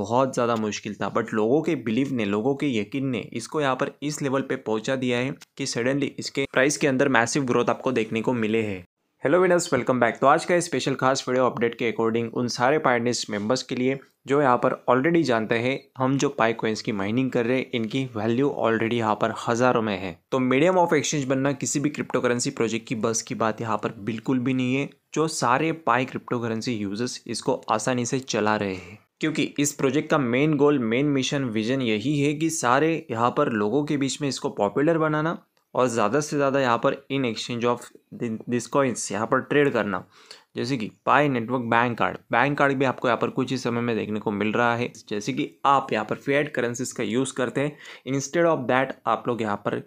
बहुत ज़्यादा मुश्किल था बट लोगों के बिलीव ने लोगों के यकीन ने इसको यहाँ पर इस लेवल पे पहुँचा दिया है कि सडनली इसके प्राइस के अंदर मैसिव ग्रोथ आपको देखने को मिले है हेलो विनर्स वेलकम बैक तो आज का स्पेशल खास वीडियो अपडेट के अकॉर्डिंग उन सारे पायनिस्ट मेंबर्स के लिए जो यहाँ पर ऑलरेडी जानते हैं हम जो पाई कोइंस की माइनिंग कर रहे हैं इनकी वैल्यू ऑलरेडी यहाँ पर हज़ारों में है तो मीडियम ऑफ एक्सचेंज बनना किसी भी क्रिप्टो करेंसी प्रोजेक्ट की बस की बात यहाँ पर बिल्कुल भी नहीं है जो सारे पाई क्रिप्टो करेंसी यूजर्स इसको आसानी से चला रहे हैं क्योंकि इस प्रोजेक्ट का main goal main mission vision यही है कि सारे यहाँ पर लोगों के बीच में इसको पॉपुलर बनाना और ज़्यादा से ज़्यादा यहाँ पर इन एक्सचेंज ऑफ डिस्कॉइंस यहाँ पर ट्रेड करना जैसे कि Pi network bank card bank card भी आपको यहाँ पर कुछ ही समय में देखने को मिल रहा है जैसे कि आप यहाँ पर फेड करेंसीज का यूज़ करते हैं इंस्टेड ऑफ दैट आप लोग यहाँ पर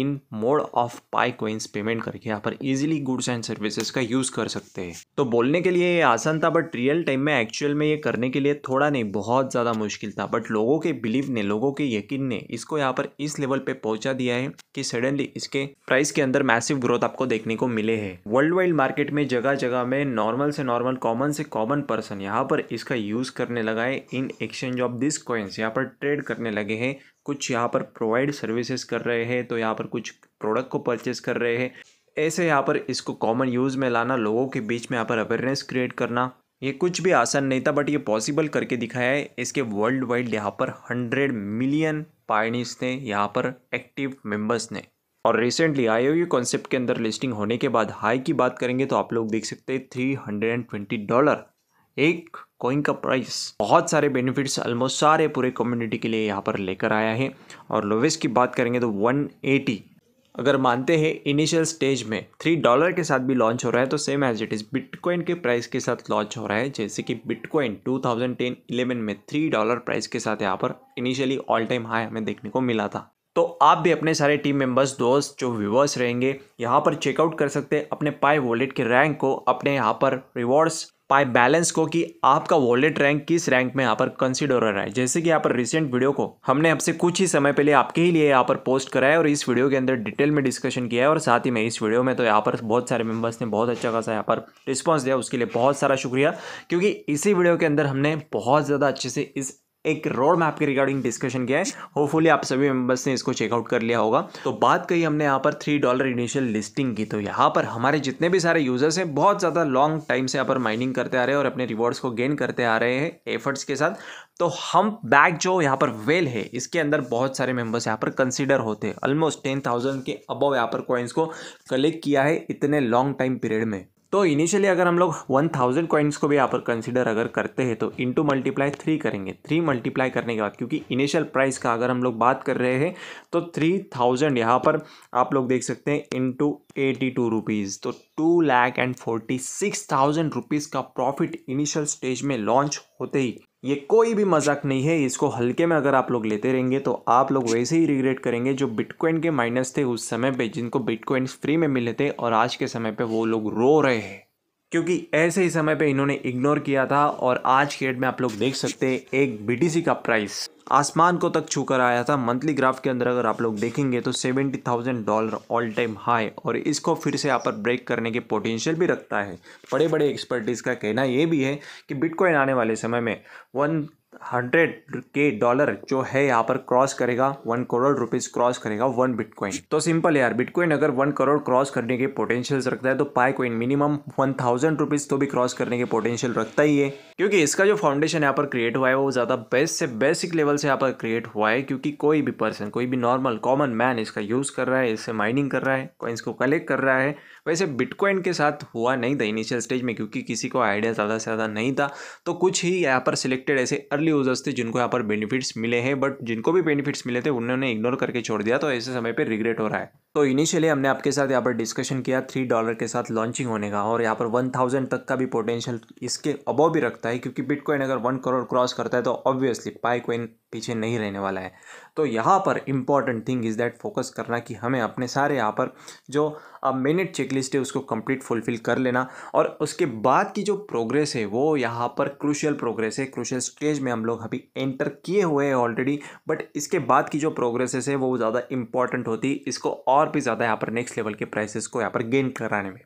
in mode of Pi coins payment करके यहाँ पर इजीली गुड्स एंड सर्विसेज का यूज़ कर सकते हैं तो बोलने के लिए ये आसान था बट रियल टाइम में एक्चुअल में ये करने के लिए थोड़ा नहीं बहुत ज़्यादा मुश्किल था बट लोगों के बिलीव ने लोगों के यकीन ने इसको यहाँ पर इस लेवल पे पहुंचा दिया है कि सडनली इसके प्राइस के अंदर मैसिव ग्रोथ आपको देखने को मिले है वर्ल्ड वाइड मार्केट में जगह जगह में नॉर्मल से नॉर्मल कॉमन से कॉमन पर्सन यहाँ पर इसका यूज़ करने लगा है in exchange of this coins यहाँ पर ट्रेड करने लगे हैं कुछ यहाँ पर प्रोवाइड सर्विसेज कर रहे हैं तो यहाँ पर कुछ प्रोडक्ट को परचेज कर रहे हैं ऐसे यहाँ पर इसको कॉमन यूज़ में लाना लोगों के बीच में यहाँ पर अवेयरनेस क्रिएट करना ये कुछ भी आसान नहीं था बट ये पॉसिबल करके दिखाया है इसके वर्ल्ड वाइड यहाँ पर हंड्रेड मिलियन पायनिस ने यहाँ पर एक्टिव मेंबर्स ने और रिसेंटली यू कॉन्सेप्ट के अंदर लिस्टिंग होने के बाद हाई की बात करेंगे तो आप लोग देख सकते हैं three hundred and twenty dollar एक कॉइन का प्राइस बहुत सारे बेनिफिट्स ऑलमोस्ट सारे पूरे कम्युनिटी के लिए यहाँ पर लेकर आया है और लोवेस्ट की बात करेंगे तो 180 अगर मानते हैं इनिशियल स्टेज में थ्री डॉलर के साथ भी लॉन्च हो रहा है तो same as it is bitcoin के प्राइस के साथ लॉन्च हो रहा है जैसे कि बिटकॉइन 2010-11 में थ्री डॉलर प्राइस के साथ यहाँ पर इनिशियली ऑल टाइम हाई हमें देखने को मिला था तो आप भी अपने सारे टीम मेंबर्स दोस्त जो व्यूवर्स रहेंगे यहाँ पर चेकआउट कर सकते हैं अपने पाए वॉलेट के रैंक को अपने यहाँ पर रिवॉर्ड्स पाए बैलेंस को कि आपका वॉलेट रैंक किस रैंक में यहाँ पर कंसिडर हो रहा है जैसे कि यहाँ पर रिसेंट वीडियो को हमने आपसे कुछ ही समय पहले आपके ही लिए यहाँ पर पोस्ट कराया है और इस वीडियो के अंदर डिटेल में डिस्कशन किया है और साथ ही में इस वीडियो में तो यहाँ पर बहुत सारे मेंबर्स ने बहुत अच्छा खासा यहाँ पर रिस्पॉन्स दिया उसके लिए बहुत सारा शुक्रिया क्योंकि इसी वीडियो के अंदर हमने बहुत ज़्यादा अच्छे से इस एक रोड मैप के रिगार्डिंग डिस्कशन किया है होपफुली आप सभी मेंबर्स ने इसको चेकआउट कर लिया होगा तो बात कही हमने यहाँ पर थ्री डॉलर इनिशियल लिस्टिंग की तो यहाँ पर हमारे जितने भी सारे यूजर्स हैं बहुत ज़्यादा लॉन्ग टाइम से यहाँ पर माइनिंग करते आ रहे हैं और अपने रिवॉर्ड्स को गेन करते आ रहे हैं एफर्ट्स के साथ तो हम बैग जो यहाँ पर वेल है इसके अंदर बहुत सारे मेंबर्स यहाँ पर कंसिडर होते हैं ऑलमोस्ट टेन थाउजेंड के अबव यहाँ पर कॉइन्स को कलेक्ट किया है इतने लॉन्ग टाइम पीरियड में तो इनिशियली अगर हम लोग वन थाउजेंड कॉइन्स को भी यहाँ पर कंसिडर अगर करते हैं तो इंटू मल्टीप्लाई थ्री करेंगे थ्री मल्टीप्लाई करने के बाद क्योंकि इनिशियल प्राइस का अगर हम लोग बात कर रहे हैं तो थ्री थाउजेंड यहाँ पर आप लोग देख सकते हैं इंटू एटी टू रुपीज़ तो two lakh and forty six thousand rupees का प्रॉफिट इनिशियल स्टेज में लॉन्च होते ही ये कोई भी मजाक नहीं है इसको हल्के में अगर आप लोग लेते रहेंगे तो आप लोग वैसे ही रिग्रेट करेंगे जो बिटकॉइन के माइनस थे उस समय पे जिनको बिटकॉइन फ्री में मिले थे और आज के समय पे वो लोग रो रहे हैं क्योंकि ऐसे ही समय पे इन्होंने इग्नोर किया था और आज के डेट में आप लोग देख सकते हैं एक बीटीसी का प्राइस आसमान को तक छू कर आया था मंथली ग्राफ के अंदर अगर आप लोग देखेंगे तो seventy thousand dollar all time high और इसको फिर से यहाँ पर ब्रेक करने के पोटेंशियल भी रखता है बड़े बड़े एक्सपर्टीज़ का कहना ये भी है कि बिटकॉइन आने वाले समय में वन हंड्रेड के डॉलर जो है यहाँ पर क्रॉस करेगा वन करोड़ रुपीस क्रॉस करेगा वन बिटकॉइन तो सिंपल यार बिटकॉइन अगर वन करोड़ क्रॉस करने के पोटेंशियल रखता है तो Pi coin minimum one thousand rupees तो भी क्रॉस करने के पोटेंशियल रखता ही है क्योंकि इसका जो फाउंडेशन यहाँ पर क्रिएट हुआ है वो ज़्यादा बेस्ट से बेसिक लेवल से यहाँ पर क्रिएट हुआ है क्योंकि कोई भी पर्सन कोई भी नॉर्मल कॉमन मैन इसका यूज़ कर रहा है इससे माइनिंग कर रहा है कॉइन्स को कलेक्ट कर रहा है वैसे बिटकॉइन के साथ हुआ नहीं था इनिशियल स्टेज में क्योंकि किसी को आइडिया ज़्यादा से ज़्यादा नहीं था तो कुछ ही यहाँ पर सिलेक्टेड ऐसे अर्ली यूजर्स थे जिनको यहाँ पर बेनिफिट्स मिले हैं बट जिनको भी बेनिफिट्स मिले थे उन्होंने इग्नोर करके छोड़ दिया तो ऐसे समय पर रिग्रेट हो रहा है तो इनिशियली हमने आपके साथ यहाँ पर डिस्कशन किया थ्री डॉलर के साथ लॉन्चिंग होने का और यहाँ पर वन थाउजेंड तक का भी पोटेंशियल इसके अबो भी रखता सकता है क्योंकि बिटकॉइन अगर वन करोड़ क्रॉस करता है तो ऑब्वियसली पाई कोइन पीछे नहीं रहने वाला है तो यहाँ पर important thing is that focus करना कि हमें अपने सारे यहाँ पर जो अब मिनट चेकलिस्ट है उसको कंप्लीट फुलफिल कर लेना और उसके बाद की जो प्रोग्रेस है वो यहाँ पर क्रूशियल प्रोग्रेस है क्रूशियल स्टेज में हम लोग अभी एंटर किए हुए हैं ऑलरेडी बट इसके बाद की जो प्रोग्रेसेस है वो ज़्यादा इंपॉर्टेंट होती है इसको और भी ज़्यादा यहाँ पर नेक्स्ट लेवल के प्राइसेस को यहाँ पर गेन कराने में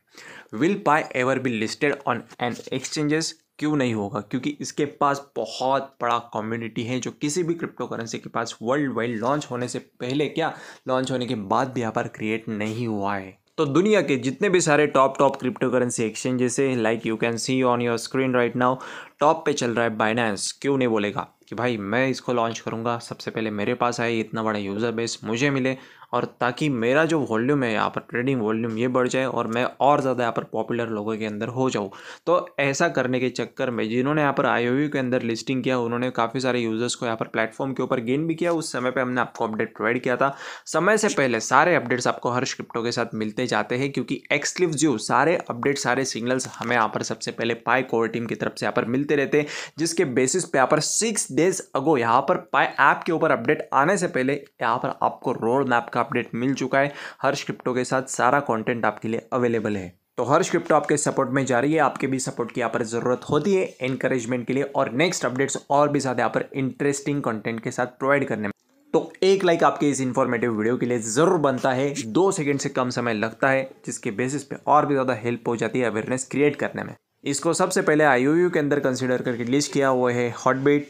will Pi ever be listed on an exchanges क्यों नहीं होगा क्योंकि इसके पास बहुत बड़ा कम्युनिटी है जो किसी भी क्रिप्टो करेंसी के पास वर्ल्ड वाइड लॉन्च होने से पहले क्या लॉन्च होने के बाद भी यहाँ पर क्रिएट नहीं हुआ है तो दुनिया के जितने भी सारे top top crypto currency exchanges है like you can see on your screen right now top पे चल रहा है बाइनेंस क्यों नहीं बोलेगा कि भाई मैं इसको लॉन्च करूंगा सबसे पहले मेरे पास आए इतना बड़ा यूज़र बेस मुझे मिले और ताकि मेरा जो वॉल्यूम है यहाँ पर ट्रेडिंग वॉल्यूम ये बढ़ जाए और मैं और ज़्यादा यहाँ पर पॉपुलर लोगों के अंदर हो जाऊँ तो ऐसा करने के चक्कर में जिन्होंने यहाँ पर आई के अंदर लिस्टिंग किया उन्होंने काफ़ी सारे यूज़र्स को यहाँ पर प्लेटफॉर्म के ऊपर गेन भी किया उस समय पर हमने आपको अपडेट प्रोवाइड किया था समय से पहले सारे अपडेट्स आपको हर स्क्रिप्टों के साथ मिलते जाते हैं क्योंकि एक्सक्लिव जो सारे अपडेट सारे सिग्नल्स हमें यहाँ पर सबसे पहले पाई कोर टीम की तरफ से यहाँ पर मिलते रहते हैं जिसके बेसिस पे यहाँ पर सिक्स डेज अगो यहाँ पर पाई ऐप के ऊपर अपडेट आने से पहले यहाँ पर आपको रोड मैप का अपडेट मिल चुका है हर स्क्रिप्टो के साथ सारा कॉन्टेंट आपके लिए अवेलेबल है तो हर स्क्रिप्टो आपके सपोर्ट में जा रही है आपके भी सपोर्ट की यहाँ पर ज़रूरत होती है एनकरेजमेंट के लिए और नेक्स्ट अपडेट्स और भी ज़्यादा यहाँ पर इंटरेस्टिंग कंटेंट के साथ प्रोवाइड करने में तो एक लाइक आपके इस इन्फॉर्मेटिव वीडियो के लिए ज़रूर बनता है दो सेकंड से कम समय लगता है जिसके बेसिस पे और भी ज़्यादा हेल्प हो जाती है अवेयरनेस क्रिएट करने में इसको सबसे पहले आई के अंदर कंसिडर करके लिस्ट किया हुआ है हॉटबिट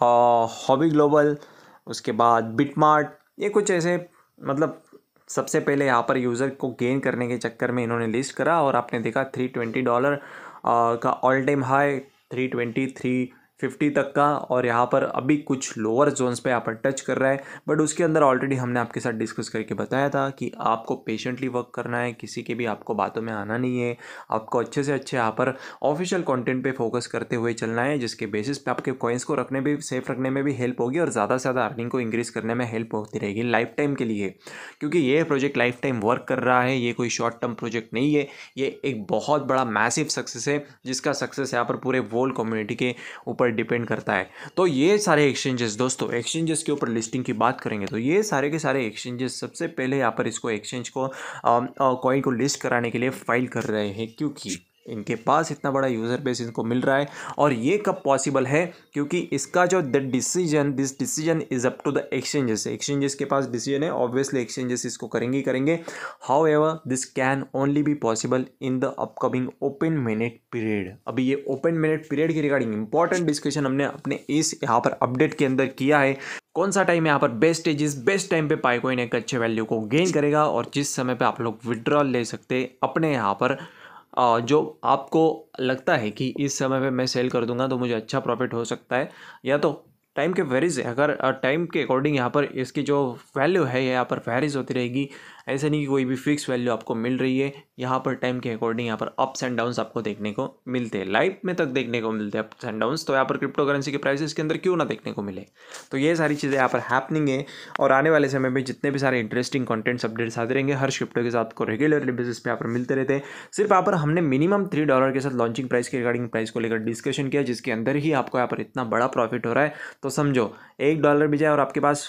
हॉबी ग्लोबल उसके बाद बिटमार्ट ये कुछ ऐसे मतलब सबसे पहले यहाँ पर यूज़र को गेन करने के चक्कर में इन्होंने लिस्ट करा और आपने देखा थ्री ट्वेंटी डॉलर का all time high three twenty three fifty तक का और यहाँ पर अभी कुछ लोअर जोन्स पे यहाँ पर टच कर रहा है बट उसके अंदर ऑलरेडी हमने आपके साथ डिस्कस करके बताया था कि आपको पेशेंटली वर्क करना है किसी के भी आपको बातों में आना नहीं है आपको अच्छे से अच्छे यहाँ पर ऑफिशियल कंटेंट पे फोकस करते हुए चलना है जिसके बेसिस पे आपके कॉइन्स को रखने में सेफ रखने में भी हेल्प होगी और ज़्यादा से ज़्यादा अर्निंग को इंक्रीज़ करने में हेल्प होती रहेगी लाइफ टाइम के लिए क्योंकि ये प्रोजेक्ट लाइफ टाइम वर्क कर रहा है ये कोई शॉर्ट टर्म प्रोजेक्ट नहीं है ये एक बहुत बड़ा मैसिव सक्सेस है जिसका सक्सेस यहाँ पर पूरे वर्ल्ड कम्युनिटी के ऊपर डिपेंड करता है तो ये सारे एक्सचेंजेस दोस्तों एक्सचेंजेस के ऊपर लिस्टिंग की बात करेंगे तो ये सारे के सारे एक्सचेंजेस सबसे पहले यहाँ पर इसको एक्सचेंज को कॉइन को लिस्ट कराने के लिए फाइल कर रहे हैं क्योंकि इनके पास इतना बड़ा यूज़र बेस इनको मिल रहा है और ये कब पॉसिबल है क्योंकि इसका जो the decision this decision is up to the exchanges exchanges के पास डिसीजन है ऑब्वियसली एक्सचेंजेस इसको करेंगे ही करेंगे however this can only be possible in the upcoming open minute period अभी ये ओपन मिनट पीरियड की रिगार्डिंग इंपॉर्टेंट डिस्कशन हमने अपने इस यहाँ पर अपडेट के अंदर किया है कौन सा टाइम यहाँ पर बेस्ट है जिस बेस्ट टाइम पे पाइकोइन एक अच्छे वैल्यू को गेन करेगा और जिस समय पे आप लोग विड्रॉल ले सकते अपने यहाँ पर जो आपको लगता है कि इस समय पे मैं सेल कर दूंगा तो मुझे अच्छा प्रॉफिट हो सकता है या तो टाइम के वेरीज अगर टाइम के अकॉर्डिंग यहाँ पर इसकी जो वैल्यू है यहाँ पर वेरीज होती रहेगी ऐसे नहीं कि कोई भी फिक्स वैल्यू आपको मिल रही है यहाँ पर टाइम के अकॉर्डिंग यहाँ पर अप्स एंड डाउन्स आपको देखने को मिलते हैं लाइफ में तक देखने को मिलते हैं अप्स एंड डाउन्स तो यहाँ पर क्रिप्टो करेंसी के प्राइसेस के अंदर क्यों ना देखने को मिले तो ये सारी चीज़ें यहाँ पर हैपनिंग है और आने वाले समय में जितने भी सारे इंटरेस्टिंग कॉन्टेंट्स अपडेट्स आते रहेंगे हर क्रिप्टो के साथ को रेगुलरली बेसिस पे यहाँ पर मिलते रहते हैं सिर्फ यहाँ पर हमने मिनिमम थ्री डॉलर के साथ लॉन्चिंग प्राइस के रिगार्डिंग प्राइस को लेकर डिस्कशन किया जिसके अंदर ही आपको यहाँ पर इतना बड़ा प्रॉफिट हो रहा है तो समझो एक डॉलर भी जाए और आपके पास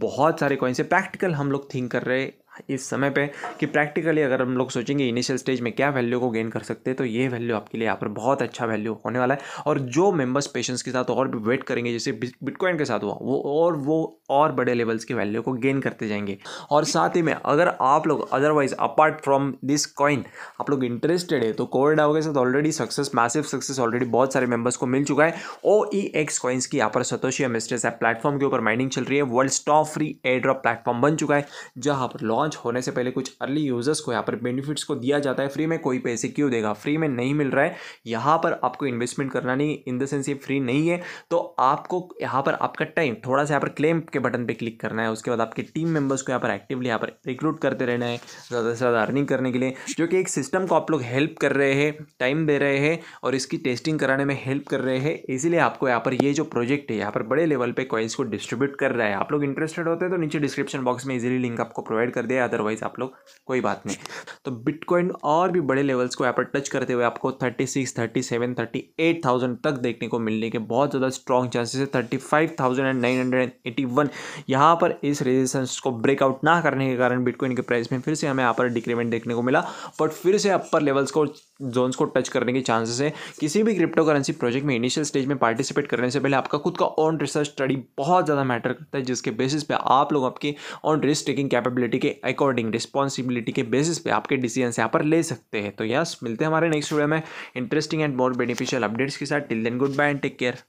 बहुत सारे कॉइन्स है प्रैक्टिकल हम लोग थिंक कर रहे इस समय पे कि प्रैक्टिकली अगर हम लोग सोचेंगे इनिशियल स्टेज में क्या वैल्यू को गेन कर सकते हैं तो ये वैल्यू आपके लिए यहाँ पर बहुत अच्छा वैल्यू होने वाला है और जो मेंबर्स पेशेंस के साथ और भी वेट करेंगे जैसे बिटकॉइन के साथ हुआ वो और वो और बड़े लेवल्स की वैल्यू को गेन करते जाएंगे और साथ ही में अगर आप लोग otherwise apart from this coin आप लोग इंटरेस्टेड है तो कोविडाओ के साथ already success massive success already बहुत सारे मेंबर्स को मिल चुका है ओ ई एक्स कॉइन्स की यहाँ पर सतोशी एम एस्ट्रेस प्लेटफॉर्म के ऊपर माइनिंग चल रही है world stop free airdrop platform बन चुका है जहाँ पर लॉन्च लॉन्च होने से पहले कुछ अर्ली यूज़र्स को यहाँ पर बेनिफिट्स को दिया जाता है फ्री में कोई पैसे क्यों देगा फ्री में नहीं मिल रहा है यहाँ पर आपको इन्वेस्टमेंट करना नहीं इन द सेंस ये फ्री नहीं है तो आपको यहाँ पर आपका टाइम थोड़ा सा यहाँ पर क्लेम के बटन पर क्लिक करना है उसके बाद आपके टीम मेम्बर्स को यहाँ पर एक्टिवली यहाँ पर रिक्रूट करते रहना है ज़्यादा से ज़्यादा अर्निंग करने के लिए जो कि एक सिस्टम को आप लोग हेल्प कर रहे हैं टाइम दे रहे हैं और इसकी टेस्टिंग कराने में हेल्प कर रहे हैं इसीलिए आपको यहाँ पर ये जो प्रोजेक्ट है यहाँ पर बड़े लेवल पर कॉइन्स को डिस्ट्रीब्यूट कर रहा है आप लोग इंटरेस्टेड होते हैं तो नीचे डिस्क्रिप्शन बॉक्स में इजीली लिंक आपको प्रोवाइड कर दिया दे अदरवाइज़ आप लोग कोई बात नहीं तो बिटकॉइन और भी बड़े लेवल्स को यहाँ पर टच करते हुए आपको 36, 37, 38,000 तक देखने को मिलने के बहुत ज़्यादा स्ट्रॉन्ग चांसेस है 35,981 यहाँ पर इस रेजिस्टेंस को ब्रेकआउट ना करने के कारण बिटकॉइन के प्राइस में फिर से हमें यहाँ पर डिक्रीमेंट देखने को मिला बट फिर से अपर लेवल्स को जोन्स को टच करने के चांसेस है किसी भी क्रिप्टो करेंसी प्रोजेक्ट में इनिशियल स्टेज में पार्टिसिपेट करने से पहले आपका खुद का ऑन रिसर्च स्टडी बहुत ज़्यादा मैटर करता है जिसके बेसिस पे आप लोग आपकी ऑन रिस्क टेकिंग कैपेबिलिटी के अकॉर्डिंग रिस्पॉन्सिबिलिटी के बेसिस पे आपके के डिसीजन यहाँ पर ले सकते हैं तो यस मिलते हैं हमारे नेक्स्ट वीडियो में interesting and more beneficial updates के साथ till then goodbye and take care